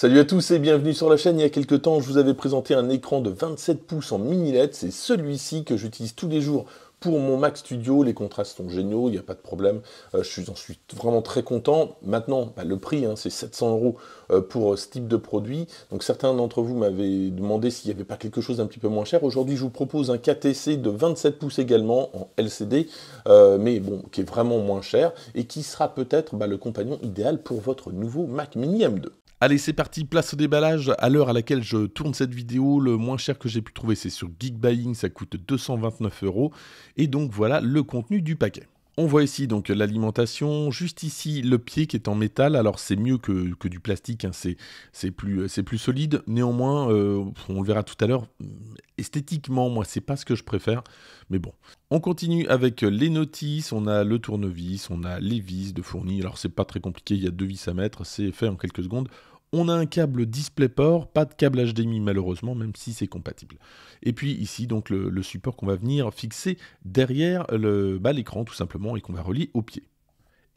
Salut à tous et bienvenue sur la chaîne. Il y a quelques temps, je vous avais présenté un écran de 27 pouces en mini LED. C'est celui-ci que j'utilise tous les jours pour mon Mac Studio. Les contrastes sont géniaux, il n'y a pas de problème. Euh, je suis, ensuite vraiment très content. Maintenant, bah, le prix, hein, c'est 700 euros euh, pour euh, ce type de produit. Donc certains d'entre vous m'avaient demandé s'il n'y avait pas quelque chose d'un petit peu moins cher. Aujourd'hui, je vous propose un KTC de 27 pouces également en LCD, mais bon, qui est vraiment moins cher et qui sera peut-être bah, le compagnon idéal pour votre nouveau Mac Mini M2. Allez, c'est parti, place au déballage. À l'heure à laquelle je tourne cette vidéo, le moins cher que j'ai pu trouver, c'est sur buying ça coûte 229 euros. Et donc voilà le contenu du paquet. On voit ici donc l'alimentation, juste ici le pied qui est en métal, alors c'est mieux que, du plastique, hein, c'est plus, plus solide, néanmoins, euh, on le verra tout à l'heure, esthétiquement, moi, c'est pas ce que je préfère. Mais bon. On continue avec euh, les notices. On a le tournevis, on a les vis de fourni. Alors, c'est pas très compliqué. Il y a deux vis à mettre. C'est fait en quelques secondes. On a un câble DisplayPort, pas de câble HDMI malheureusement, même si c'est compatible. Et puis ici, donc le, support qu'on va venir fixer derrière bah, l'écran tout simplement et qu'on va relier au pied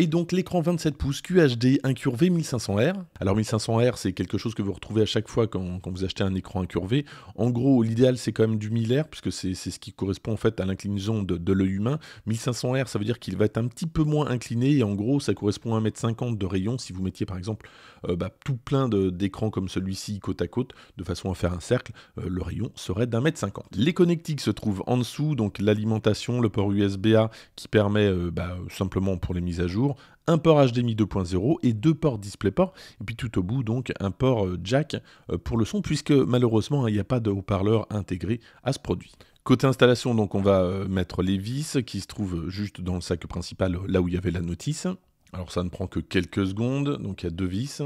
et donc l'écran 27 pouces QHD incurvé 1500R. Alors 1500R, c'est quelque chose que vous retrouvez à chaque fois quand, vous achetez un écran incurvé. En gros, l'idéal, c'est quand même du 1000R, puisque c'est ce qui correspond en fait à l'inclinaison de, l'œil humain. 1500R, ça veut dire qu'il va être un petit peu moins incliné, et en gros, ça correspond à 1m50 de rayon si vous mettiez par exemple euh, bah, tout plein d'écrans comme celui-ci côte à côte, de façon à faire un cercle, euh, le rayon serait d'1m50. Les connectiques se trouvent en dessous, donc l'alimentation, le port USB-A qui permet euh, bah, simplement pour les mises à jour, un port HDMI 2.0 et deux ports DisplayPort, et puis tout au bout donc un port euh, jack euh, pour le son, puisque malheureusement hein, il n'y a pas de haut-parleur intégré à ce produit. Côté installation, donc on va euh, mettre les vis qui se trouvent juste dans le sac principal, là où il y avait la notice. Alors ça ne prend que quelques secondes, donc il y a deux vis,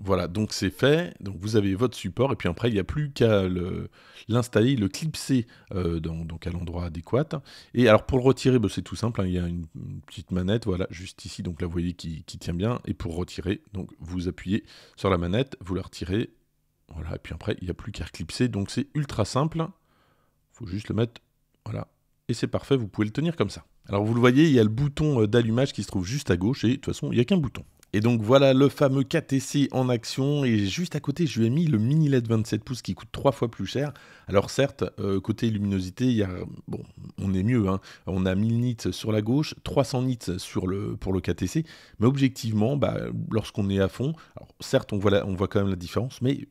voilà, donc c'est fait. Donc vous avez votre support et puis après il n'y a plus qu'à l'installer, le, clipser euh, donc à l'endroit adéquat. Et alors pour le retirer, bah, c'est tout simple. Hein. il y a une, petite manette, voilà, juste ici. Donc la vous voyez qui, tient bien. Et pour retirer, donc vous appuyez sur la manette, vous la retirez. Voilà, et puis après il n'y a plus qu'à clipser. Donc c'est ultra simple. Faut juste le mettre, voilà. Et c'est parfait. Vous pouvez le tenir comme ça. Alors vous le voyez, il y a le bouton euh, d'allumage qui se trouve juste à gauche et de toute façon il n'y a qu'un bouton. Et donc voilà le fameux KTC en action. Et juste à côté, je lui ai mis le mini LED 27 pouces qui coûte trois fois plus cher. Alors certes, euh, côté luminosité, y bon, on est mieux. Hein. On a 1000 nits sur la gauche, 300 nits sur le, pour le KTC. Mais objectivement, bah, lorsqu'on est à fond, certes, on voit, on voit quand même la différence, mais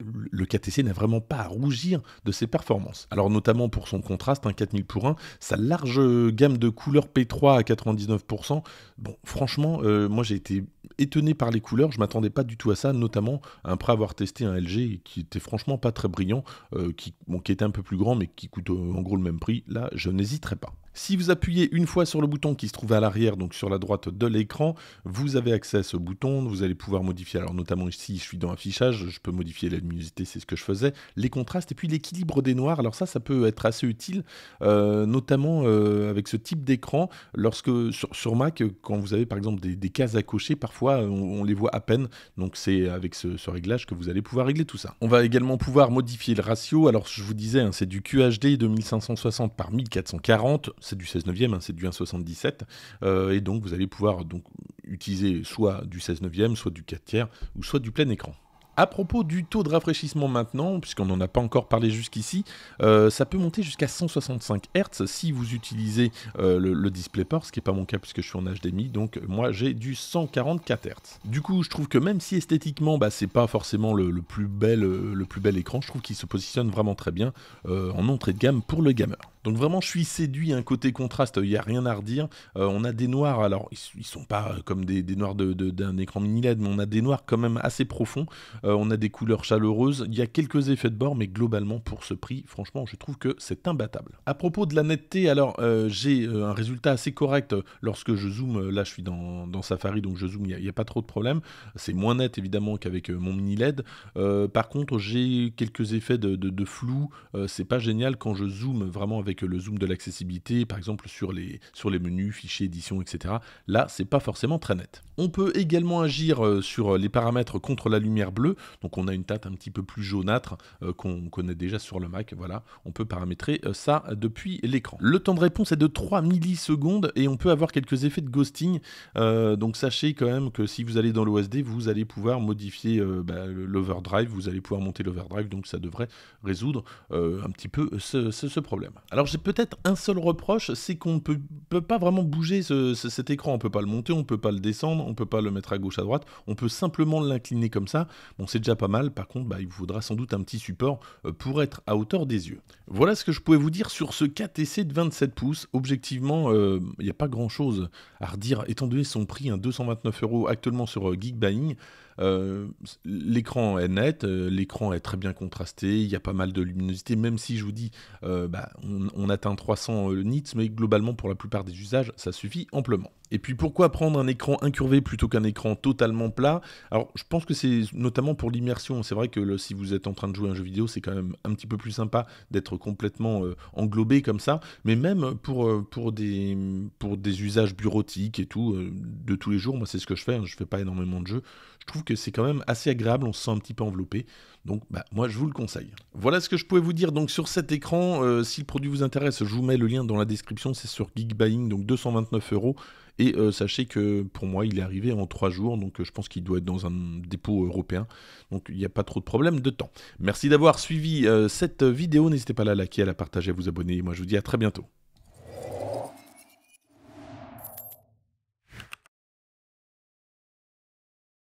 le KTC n'a vraiment pas à rougir de ses performances. Alors notamment pour son contraste, hein, un 4000 pour 1, sa large gamme de couleurs P3 à 99%, bon franchement, euh, moi j'ai été étonné par les couleurs, je m'attendais pas du tout à ça, notamment après avoir testé un LG qui était franchement pas très brillant, euh, qui, était un peu plus grand mais qui coûte euh, en gros le même prix, là je n'hésiterai pas. Si vous appuyez une fois sur le bouton qui se trouve à l'arrière, donc sur la droite de l'écran, vous avez accès à ce bouton, vous allez pouvoir modifier, alors notamment ici je suis dans affichage, je peux modifier la luminosité, c'est ce que je faisais, les contrastes et puis l'équilibre des noirs. Alors ça, ça peut être assez utile, euh, notamment euh, avec ce type d'écran, lorsque sur, Mac, quand vous avez par exemple des, cases à cocher, parfois on, les voit à peine. Donc c'est avec ce, réglage que vous allez pouvoir régler tout ça. On va également pouvoir modifier le ratio. Alors je vous disais, hein, c'est du QHD de 1560 par 1440, c'est du 16 neuvième, hein, c'est du 1,77. Euh, et donc vous allez pouvoir donc utiliser soit du 16 neuvième, soit du 4 tiers, ou soit du plein écran. À propos du taux de rafraîchissement maintenant, puisqu'on n'en a pas encore parlé jusqu'ici, euh, ça peut monter jusqu'à 165 Hz si vous utilisez euh, le, DisplayPort, ce qui n'est pas mon cas puisque je suis en HDMI, donc moi j'ai du 144 Hz. Du coup, je trouve que même si esthétiquement, bah, c'est pas forcément le, plus bel, euh, le plus bel écran, je trouve qu'il se positionne vraiment très bien en entrée de gamme pour le gamer. Donc vraiment, je suis séduit, un hein, côté contraste, il n'y a rien à redire. Euh, on a des noirs, alors ils, ne sont pas euh, comme des, noirs d'un écran mini-LED, mais on a des noirs quand même assez profonds, euh, on a des couleurs chaleureuses, il y a quelques effets de bord, mais globalement, pour ce prix, franchement, je trouve que c'est imbattable. À propos de la netteté, alors j'ai un résultat assez correct lorsque je zoome, là je suis dans, Safari, donc je zoome, il n'y a, pas trop de problème. C'est moins net évidemment qu'avec mon mini-LED. par contre, j'ai quelques effets de, de flou, c'est pas génial quand je zoome vraiment avec le zoom de l'accessibilité, par exemple sur les, sur les menus, fichiers, éditions, etc. Là, c'est pas forcément très net. On peut également agir euh, sur euh, les paramètres contre la lumière bleue, donc on a une teinte un petit peu plus jaunâtre euh, qu'on connaît déjà sur le Mac, voilà, on peut paramétrer ça depuis l'écran. Le temps de réponse est de 3 millisecondes et on peut avoir quelques effets de ghosting, donc sachez quand même que si vous allez dans l'OSD, vous allez pouvoir modifier bah, l'overdrive, vous allez pouvoir monter l'overdrive, donc ça devrait résoudre un petit peu ce, ce problème. Alors alors j'ai peut-être un seul reproche, c'est qu'on ne peut, pas vraiment bouger cet écran. On peut pas le monter, on peut pas le descendre, on peut pas le mettre à gauche, à droite. On peut simplement l'incliner comme ça. Bon, c'est déjà pas mal. Par contre, bah, il vous faudra sans doute un petit support euh, pour être à hauteur des yeux. Voilà ce que je pouvais vous dire sur ce KTC de 27 pouces. Objectivement, euh, il n'y a pas grand-chose à redire, étant donné son prix, hein, 229 euros actuellement sur euh, Geekbuying. Euh, l'écran est net, euh, l'écran est très bien contrasté, il y a pas mal de luminosité, même si je vous dis, euh, bah, on, atteint 300 nits, mais globalement pour la plupart des usages, ça suffit amplement. Et puis pourquoi prendre un écran incurvé plutôt qu'un écran totalement plat Alors je pense que c'est notamment pour l'immersion. C'est vrai que si vous êtes en train de jouer à un jeu vidéo, c'est quand même un petit peu plus sympa d'être complètement euh, englobé comme ça. Mais même pour, euh, pour, des, pour des usages bureautiques et tout, euh, de tous les jours, moi c'est ce que je fais, je hein. je fais pas énormément de jeux. Je trouve que c'est quand même assez agréable, on se sent un petit peu enveloppé. Donc bah, moi je vous le conseille. Voilà ce que je pouvais vous dire donc sur cet écran. Euh, si le produit vous intéresse, je vous mets le lien dans la description, c'est sur Geekbuying, donc 229 euros. Et euh, sachez que pour moi, il est arrivé en 3 jours, donc euh, je pense qu'il doit être dans un dépôt européen. Donc il n'y a pas trop de problème de temps. Merci d'avoir suivi cette vidéo. N'hésitez pas à la liker, à la partager, à vous abonner. Et moi je vous dis à très bientôt.